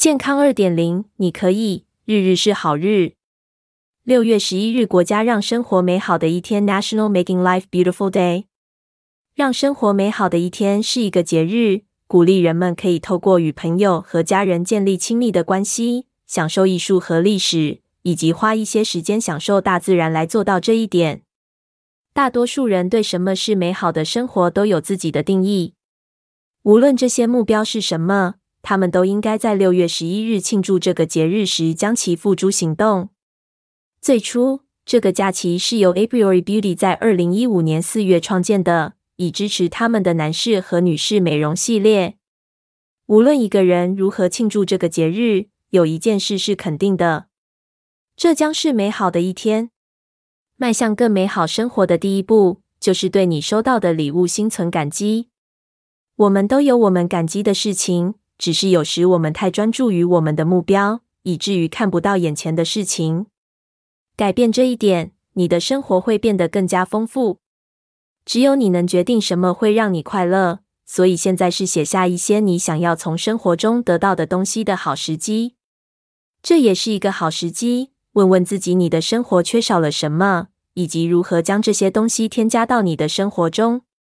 健康二点零，你可以日日是好日。六月十一日，国家让生活美好的一天 （National Making Life Beautiful Day）。让生活美好的一天是一个节日，鼓励人们可以透过与朋友和家人建立亲密的关系，享受艺术和历史，以及花一些时间享受大自然来做到这一点。大多数人对什么是美好的生活都有自己的定义，无论这些目标是什么。他们都应该在六月十一日庆祝这个节日时将其付诸行动。最初，这个假期是由 April Beauty 在二零一五年四月创建的，以支持他们的男士和女士美容系列。无论一个人如何庆祝这个节日，有一件事是肯定的：这将是美好的一天。迈向更美好生活的第一步，就是对你收到的礼物心存感激。我们都有我们感激的事情。只是有时我们太专注于我们的目标，以至于看不到眼前的事情。改变这一点，你的生活会变得更加丰富。只有你能决定什么会让你快乐。所以现在是写下一些你想要从生活中得到的东西的好时机。这也是一个好时机，问问自己你的生活缺少了什么，以及如何将这些东西添加到你的生活中。